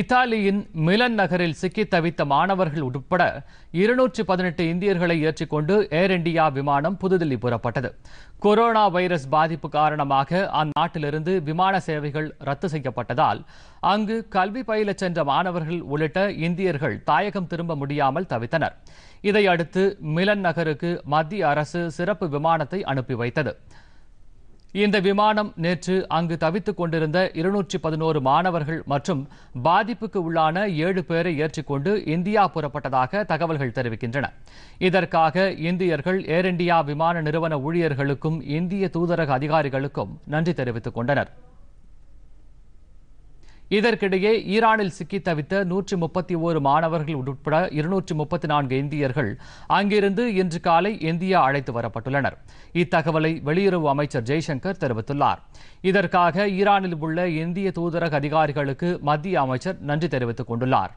இத்தாலியின் மிலன் நகரில் சிக்கி தவித்த மாணவர்கள் உட்பட இருநூற்றி பதினெட்டு இந்தியர்களை ஏற்றிக்கொண்டு ஏர் இண்டியா விமானம் புதுதில்லி புறப்பட்டது கொரோனா வைரஸ் பாதிப்பு காரணமாக அந்நாட்டிலிருந்து விமான சேவைகள் ரத்து செய்யப்பட்டதால் அங்கு கல்வி பயில சென்ற மாணவர்கள் உள்ளிட்ட இந்தியர்கள் தாயகம் திரும்ப முடியாமல் தவித்தனர் இதையடுத்து மிலன் நகருக்கு மத்திய அரசு சிறப்பு விமானத்தை அனுப்பி வைத்தது இந்த விமானம் நேற்று அங்கு தவித்துக் கொண்டிருந்த இருநூற்றி பதினோரு மாணவர்கள் மற்றும் பாதிப்புக்கு உள்ளான ஏழு பேரை ஏற்றிக்கொண்டு இந்தியா புறப்பட்டதாக தகவல்கள் தெரிவிக்கின்றன இதற்காக இந்தியர்கள் ஏர் இண்டியா விமான நிறுவன ஊழியர்களுக்கும் இந்திய தூதரக அதிகாரிகளுக்கும் நன்றி தெரிவித்துக் கொண்டனர் இதற்கிடையே ஈரானில் சிக்கி தவித்த நூற்றி முப்பத்தி ஓரு மாணவர்கள் உட்பட இருநூற்றி முப்பத்தி நான்கு இந்தியர்கள் அங்கிருந்து இன்று காலை இந்தியா அழைத்து வரப்பட்டுள்ளனர் இத்தகவலை வெளியுறவு அமைச்சர் ஜெய்சங்கர் தெரிவித்துள்ளார் இதற்காக ஈரானில் உள்ள இந்திய தூதரக அதிகாரிகளுக்கு மத்திய அமைச்சர் நன்றி தெரிவித்துக் கொண்டுள்ளார்